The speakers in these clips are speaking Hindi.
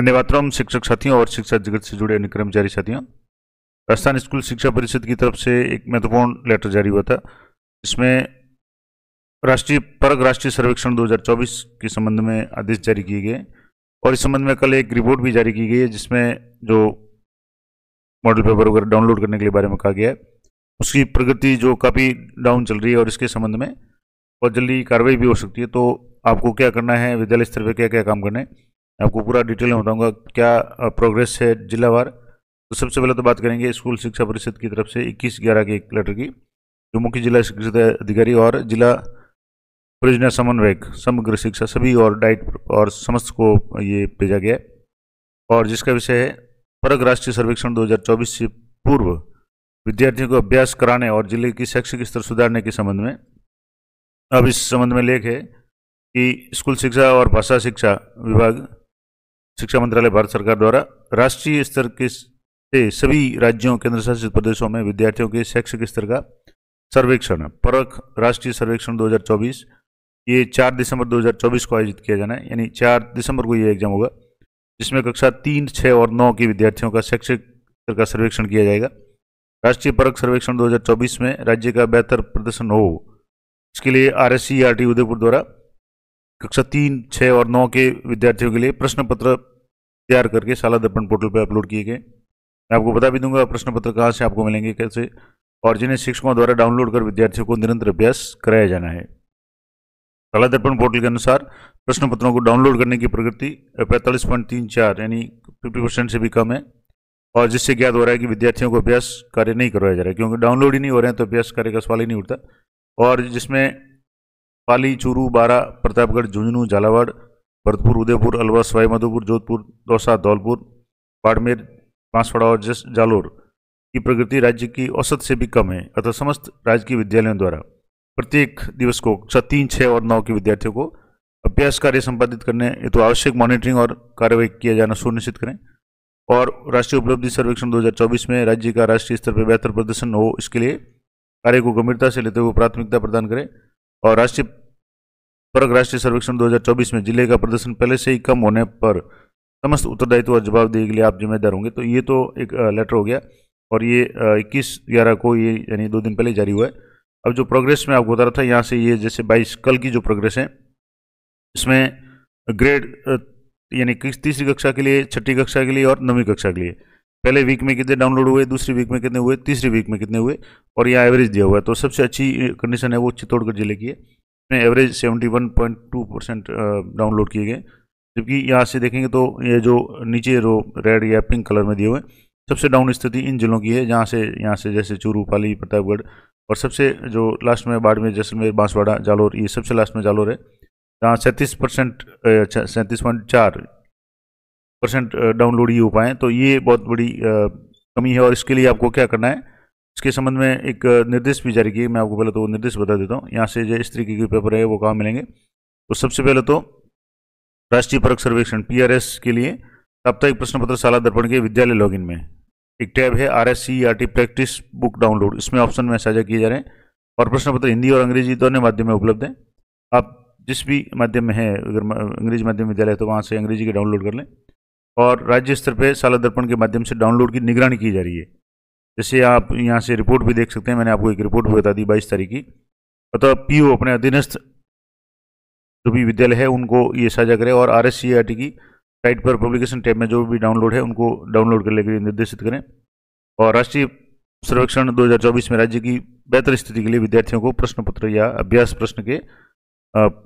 वंदे शिक्षक साथियों और शिक्षा जगत से जुड़े अन्य कर्मचारी साथियों राजस्थान स्कूल शिक्षा परिषद की तरफ से एक महत्वपूर्ण लेटर जारी हुआ था इसमें राष्ट्रीय परग राष्ट्रीय सर्वेक्षण 2024 के संबंध में आदेश जारी किए गए और इस संबंध में कल एक रिपोर्ट भी जारी की गई है जिसमें जो मॉडल पेपर वगैरह डाउनलोड करने के लिए बारे में कहा गया है उसकी प्रगति जो काफ़ी डाउन चल रही है और इसके संबंध में बहुत जल्दी कार्रवाई भी हो सकती है तो आपको क्या करना है विद्यालय स्तर पर क्या क्या काम करना है आपको पूरा डिटेल में बताऊँगा क्या प्रोग्रेस है जिलावार तो सबसे पहले तो बात करेंगे स्कूल शिक्षा परिषद की तरफ से इक्कीस ग्यारह के एक लेटर की जो मुख्य जिला शिक्षा अधिकारी और जिला परियोजना समन्वयक समग्र शिक्षा सभी और डाइट और समस्त को ये भेजा गया और जिसका विषय है परग राष्ट्रीय सर्वेक्षण 2024 से पूर्व विद्यार्थियों को अभ्यास कराने और जिले की शैक्षिक स्तर सुधारने के संबंध में अब इस संबंध में लेख है कि स्कूल शिक्षा और भाषा शिक्षा विभाग शिक्षा मंत्रालय भारत सरकार द्वारा राष्ट्रीय स्तर के से सभी राज्यों केंद्र शासित प्रदेशों में विद्यार्थियों के शैक्षिक स्तर का सर्वेक्षण परख राष्ट्रीय सर्वेक्षण 2024 ये 4 दिसंबर 2024 को आयोजित किया जाना है यानी 4 दिसंबर को ये एग्जाम होगा जिसमें कक्षा तीन छः और नौ के विद्यार्थियों का शैक्षिक स्तर का सर्वेक्षण किया जाएगा राष्ट्रीय परख सर्वेक्षण दो में राज्य का बेहतर प्रदर्शन हो इसके लिए आर एस उदयपुर द्वारा कक्षा तीन छः और नौ के विद्यार्थियों के लिए प्रश्न पत्र तैयार करके शाला दर्पण पोर्टल पर अपलोड किए गए मैं आपको बता भी दूंगा प्रश्न पत्र कहाँ से आपको मिलेंगे कैसे और जिन्हें शिक्षकों द्वारा डाउनलोड कर विद्यार्थियों को निरंतर अभ्यास कराया जाना है शाला दर्पण पोर्टल के अनुसार प्रश्न पत्रों को डाउनलोड करने की प्रगति पैंतालीस पॉइंट तीन चार यानी फिफ्टी परसेंट से भी कम है और जिससे ज्ञात हो रहा है कि विद्यार्थियों को अभ्यास कार्य नहीं करवाया जा रहा है क्योंकि डाउनलोड ही नहीं हो रहे हैं तो अभ्यास कार्य का सवाल ही नहीं उठता और जिसमें पाली चूरू बारा प्रतापगढ़ झुंझुनू झालावाड़ भरतपुर उदयपुर अलवर सवाईमाधोपुर जोधपुर दौसा धौलपुर बाड़मेर बांसवाड़ा और जालोर की प्रगति राज्य की औसत से भी कम है अतः समस्त राजकीय विद्यालयों द्वारा प्रत्येक दिवस को कक्षा तीन छः और नौ के विद्यार्थियों को अभ्यास कार्य संपादित करने हेतु तो आवश्यक मॉनिटरिंग और कार्यवाही किया जाना सुनिश्चित करें और राष्ट्रीय उपलब्धि सर्वेक्षण 2024 में राज्य का राष्ट्रीय स्तर पर बेहतर प्रदर्शन हो इसके लिए कार्य को गंभीरता से लेते हुए प्राथमिकता प्रदान करें और राष्ट्रीय परक राष्ट्रीय सर्वेक्षण 2024 में जिले का प्रदर्शन पहले से ही कम होने पर समस्त उत्तरदायित्व और जवाबदेही के लिए आप जिम्मेदार होंगे तो ये तो एक लेटर हो गया और ये इक्कीस ग्यारह को ये यानी दो दिन पहले जारी हुआ है अब जो प्रोग्रेस में आपको बता रहा था यहाँ से ये जैसे बाईस कल की जो प्रोग्रेस है इसमें ग्रेड यानी तीसरी कक्षा के लिए छठी कक्षा के लिए और नवीं कक्षा के लिए पहले वीक में कितने डाउनलोड हुए दूसरी वीक में कितने हुए तीसरी वीक में कितने हुए और यहाँ एवरेज दिया हुआ है तो सबसे अच्छी कंडीशन है वो चित्तौड़गढ़ जिले की है इसमें average seventy one point two percent download किए गए जबकि यहाँ से देखेंगे तो ये जो नीचे रो रेड या पिंक कलर में दिए हुए सबसे डाउन स्थिति इन जिलों की है जहाँ से यहाँ से जैसे चूरू पाली प्रतापगढ़ और सबसे जो लास्ट में बाड़मेर जैसलमेर बांसवाड़ा जालोर ये सबसे लास्ट में जालोर है जहाँ सैंतीस परसेंट अच्छा, सैंतीस पॉइंट चार परसेंट डाउनलोड ही हो पाएँ तो ये बहुत बड़ी कमी है और इसके लिए आपको क्या करना है इसके संबंध में एक निर्देश भी जारी किए मैं आपको पहले तो निर्देश बता देता हूँ यहाँ से जो इस तरीके के पेपर है वो कहाँ मिलेंगे तो सबसे पहले तो राष्ट्रीय परक सर्वेक्षण पी के लिए साप्ताहिक प्रश्न पत्र शाला दर्पण के विद्यालय लॉगिन में एक टैब है R S C R T practice book download इसमें ऑप्शन में साझा किए जा रहे हैं और प्रश्न पत्र हिंदी और अंग्रेजी दोनों माध्यम में उपलब्ध हैं आप जिस भी माध्यम में है अगर अंग्रेजी माध्यम विद्यालय है तो वहाँ से अंग्रेजी के डाउनलोड कर लें और राज्य स्तर पर शाला दर्पण के माध्यम से डाउनलोड की निगरानी की जा रही है जैसे आप यहाँ से रिपोर्ट भी देख सकते हैं मैंने आपको एक रिपोर्ट भी बता दी बाईस तारीख की अतः पी अपने अधीनस्थ जो भी विद्यालय है उनको ये साझा करें और आर एस e की साइट पर पब्लिकेशन टैब में जो भी डाउनलोड है उनको डाउनलोड करने के लिए निर्देशित करें और राष्ट्रीय सर्वेक्षण 2024 में राज्य की बेहतर स्थिति के लिए विद्यार्थियों को प्रश्न पत्र या अभ्यास प्रश्न के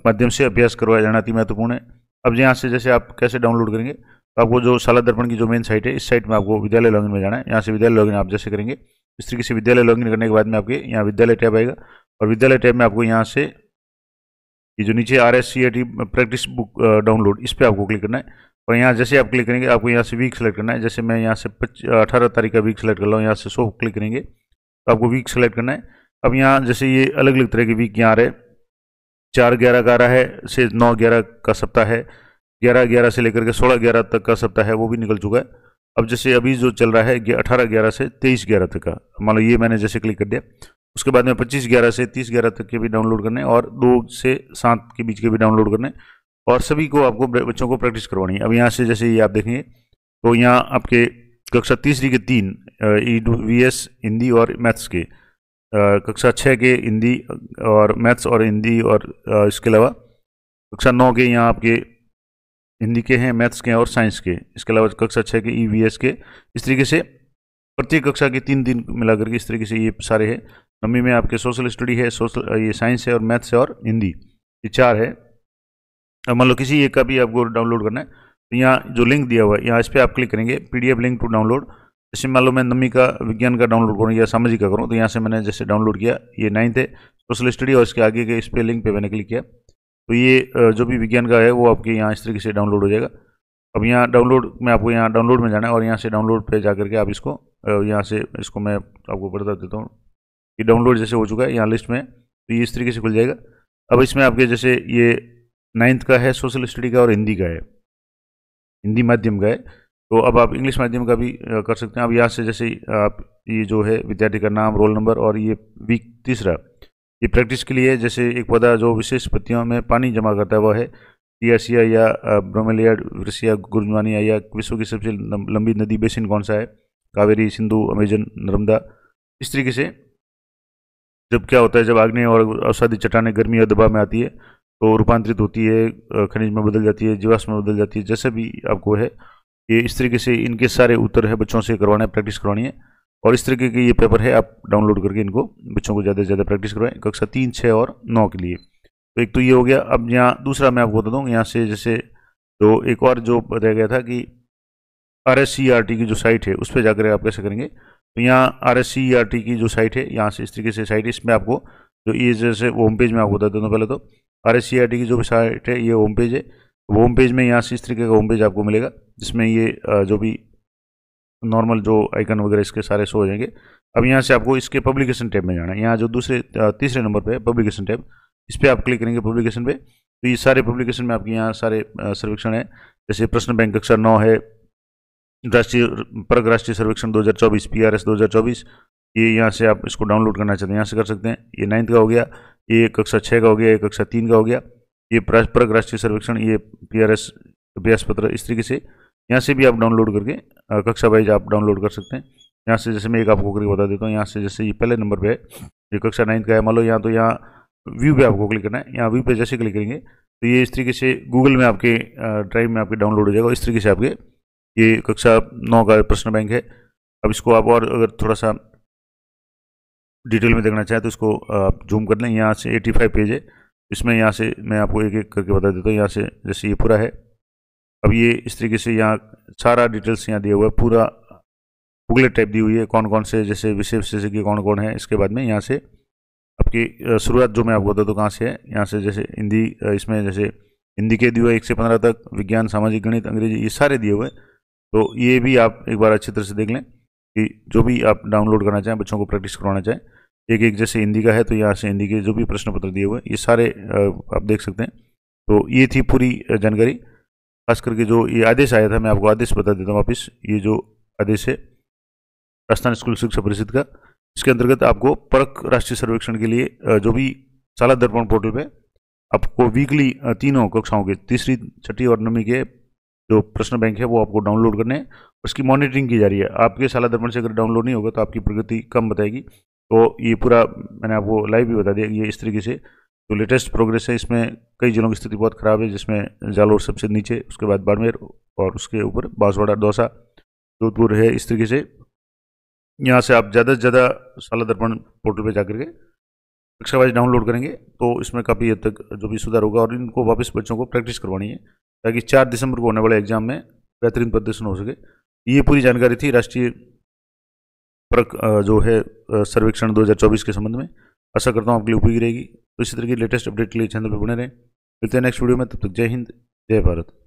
माध्यम से अभ्यास करवाया जाना अति महत्वपूर्ण है अब यहाँ से जैसे आप कैसे डाउनलोड करेंगे आपको जो शाला दर्पण की जो मेन साइट है इस साइट में आपको विद्यालय लॉगिन में जाना है यहाँ से विद्यालय लॉगिन आप जैसे करेंगे इस तरीके से विद्यालय लॉगिन करने के बाद में आपके यहाँ विद्यालय टैब आएगा और विद्यालय टैब में आपको यहाँ से ये जो नीचे R S practice book download इस पर आपको क्लिक करना है और यहाँ जैसे आप क्लिक करेंगे आपको यहाँ से वीक सेलेक्ट करना है जैसे मैं यहाँ से अठारह तारीख का वीक सेलेक्ट कर रहा हूँ यहाँ से सो क्लिक करेंगे तो आपको वीक सेलेक्ट करना है अब यहाँ जैसे ये अलग अलग तरह के वीक यहाँ आ रहे हैं चार ग्यारह का आ रहा है से नौ ग्यारह का सप्ताह है ग्यारह ग्यारह से लेकर के सोलह ग्यारह तक का सप्ताह है वो भी निकल चुका है अब जैसे अभी जो चल रहा है अठारह ग्यारह से तेईस ग्यारह तक का मान लो ये मैंने जैसे क्लिक कर दिया उसके बाद में पच्चीस ग्यारह से तीस ग्यारह तक के भी डाउनलोड करने और दो से सात के बीच के भी डाउनलोड करने और सभी को आपको बच्चों को प्रैक्टिस करवानी है अब यहाँ से जैसे ये आप देखेंगे तो यहाँ आपके कक्षा तीसरी के तीन ई वी एस हिंदी और मैथ्स के कक्षा छः के हिंदी और मैथ्स और हिंदी और इसके अलावा कक्षा नौ के यहाँ आपके हिंदी के हैं मैथ्स के हैं और साइंस के इसके अलावा कक्षा छः के ई वी एस के इस तरीके से प्रत्येक कक्षा के तीन दिन मिला करके इस तरीके से ये सारे हैं नवी में आपके सोशल स्टडी है सोशल ये साइंस है और मैथ्स है और हिंदी ये चार है अब मान लो किसी एक का भी आपको डाउनलोड करना है तो यहाँ जो लिंक दिया हुआ है यहाँ इस पर आप क्लिक करेंगे पीडीएफ लिंक टू डाउनलोड जैसे मान लो मैं नमी का विज्ञान का डाउनलोड करूँ या सामाजिक का करूँ तो यहाँ से मैंने जैसे डाउनलोड किया ये नाइन्थ है सोशल स्टडी और इसके आगे के इस पर लिंक पर मैंने क्लिक किया तो ये जो भी विज्ञान का है वो आपके यहाँ इस तरीके से डाउनलोड हो जाएगा अब यहाँ डाउनलोड में आपको यहाँ डाउनलोड में जाना है और यहाँ से डाउनलोड पे जा करके आप इसको यहाँ से इसको मैं आपको बता देता हूँ कि डाउनलोड जैसे हो चुका है यहाँ लिस्ट में तो ये इस तरीके से खुल जाएगा अब इसमें आपके जैसे ये नाइन्थ का है सोशल स्टडी का और हिंदी का है हिंदी माध्यम का है तो अब आप इंग्लिश माध्यम का भी कर सकते हैं अब यहाँ से जैसे आप ये जो है विद्यार्थी का नाम रोल नंबर और ये वीक तीसरा ये प्रैक्टिस के लिए जैसे एक पौधा जो विशेष पत्तियों में पानी जमा करता है वह है टियासिया या ब्रोमेलिया वृसिया गुरुजवानिया या विश्व की सबसे लंबी नदी बेसिन कौन सा है कावेरी सिंधु अमेजन नर्मदा इस तरीके से जब क्या होता है जब आग्नेय और औषधि चट्टाने गर्मी और दबाव में आती है तो रूपांतरित होती है खनिज में बदल जाती है जीवाश्म में बदल जाती है जैसे भी आपको है ये इस तरीके से इनके सारे उत्तर है बच्चों से करवाना है प्रैक्टिस करवानी है और इस तरीके के ये पेपर है आप डाउनलोड करके इनको बच्चों को ज़्यादा से ज़्यादा प्रैक्टिस करवाएं कक्षा तीन छः और नौ के लिए तो एक तो ये हो गया अब यहाँ दूसरा मैं आपको बता दूँ यहाँ से जैसे तो एक और जो बताया गया था कि R S C R T की जो साइट है उस पर जाकर आप कैसे करेंगे तो यहाँ R S C R T की जो साइट है यहाँ से इस तरीके से साइट है इसमें आपको जो ये जैसे होम पेज में आपको बता देता हूँ पहले तो R S C R T की जो भी साइट है ये होम पेज है होम पेज में यहाँ से इस तरीके का होम पेज आपको मिलेगा जिसमें ये जो भी नॉर्मल जो आइकन वगैरह इसके सारे शो हो जाएंगे अब यहाँ से आपको इसके पब्लिकेशन टैब में जाना है यहाँ जो दूसरे तीसरे नंबर पे है पब्लिकेशन टैब इस पर आप क्लिक करेंगे पब्लिकेशन पे तो ये सारे पब्लिकेशन में आपके यहाँ सारे सर्वेक्षण है जैसे प्रश्न बैंक कक्षा नौ है राष्ट्रीय प्रग राष्ट्रीय सर्वेक्षण दो हज़ार चौबीस ये यहाँ से आप इसको डाउनलोड करना चाहते हैं यहाँ से कर सकते हैं ये नाइन्थ का हो गया ये कक्षा छः का हो गया ये कक्षा तीन का हो गया ये प्रग राष्ट्रीय सर्वेक्षण ये पी अभ्यास पत्र इस तरीके से यहाँ से भी आप डाउनलोड करके कक्षा वाइज आप डाउनलोड कर सकते हैं यहाँ से जैसे मैं एक आपको क्लिक बता देता हूँ यहाँ से जैसे ये पहले नंबर पे है ये कक्षा नाइन्थ का है मान लो यहाँ तो यहाँ व्यू पे आपको क्लिक करना है यहाँ व्यू पे जैसे क्लिक करेंगे तो ये इस तरीके से गूगल में आपके ड्राइव में आपके डाउनलोड हो जाएगा इस तरीके से आपके ये कक्षा नौ का प्रश्न बैंक है अब इसको आप और अगर थोड़ा सा डिटेल में देखना चाहें तो इसको आप जूम कर लें यहाँ से एटी फाइव पेज है इसमें यहाँ से मैं आपको एक एक करके बता देता हूँ यहाँ से जैसे ये पूरा है अब ये इस तरीके से यहाँ सारा डिटेल्स यहाँ दिया हुआ है पूरा बुकलेट टाइप दी हुई है कौन कौन से जैसे विषय विशेषज्ञ कौन कौन है इसके बाद में यहाँ से आपकी शुरुआत जो मैं आपको बता दूँ कहाँ से है यहाँ से जैसे हिंदी इसमें जैसे हिंदी के दिए हुए एक से पंद्रह तक विज्ञान सामाजिक गणित अंग्रेजी ये सारे दिए हुए तो ये भी आप एक बार अच्छी तरह से देख लें कि जो भी आप डाउनलोड करना चाहें बच्चों को प्रैक्टिस करवाना चाहें एक एक जैसे हिंदी का है तो यहाँ से हिंदी के जो भी प्रश्न पत्र दिए हुए ये सारे आप देख सकते हैं तो ये थी पूरी जानकारी खास करके जो ये आदेश आया था मैं आपको आदेश बता देता हूँ वापिस ये जो आदेश है राजस्थान स्कूल शिक्षा परिषद का इसके अंतर्गत आपको परख राष्ट्रीय सर्वेक्षण के लिए जो भी साला दर्पण पोर्टल पे आपको वीकली तीनों कक्षाओं के तीसरी छठी और नवी के जो प्रश्न बैंक है वो आपको डाउनलोड करने हैं उसकी मॉनिटरिंग की जा रही है आपके साला दर्पण से अगर डाउनलोड नहीं होगा तो आपकी प्रगति कम बताएगी तो ये पूरा मैंने आपको लाइव भी बता दिया ये इस तरीके से जो लेटेस्ट प्रोग्रेस है इसमें कई जिलों की स्थिति बहुत ख़राब है जिसमें जालोर सबसे नीचे उसके बाद बाड़मेर और उसके ऊपर बांसवाड़ा दौसा जोधपुर है इस तरीके से यहाँ से आप ज़्यादा से ज़्यादा साला दर्पण पोर्टल पर जाकर के कक्षा वाइज डाउनलोड करेंगे तो इसमें काफ़ी हद तक जो भी सुधार होगा और इनको वापस बच्चों को प्रैक्टिस करवानी है ताकि चार दिसंबर को होने वाले एग्जाम में बेहतरीन प्रदर्शन हो सके ये पूरी जानकारी थी राष्ट्रीय जो है सर्वेक्षण 2024 के संबंध में आशा करता हूँ आपके लिए उपयोगी रहेगी तो इसी तरह की लेटेस्ट अपडेट के लिए चैनल पर बने रहें मिलते हैं नेक्स्ट वीडियो में तब तक जय हिंद जय भारत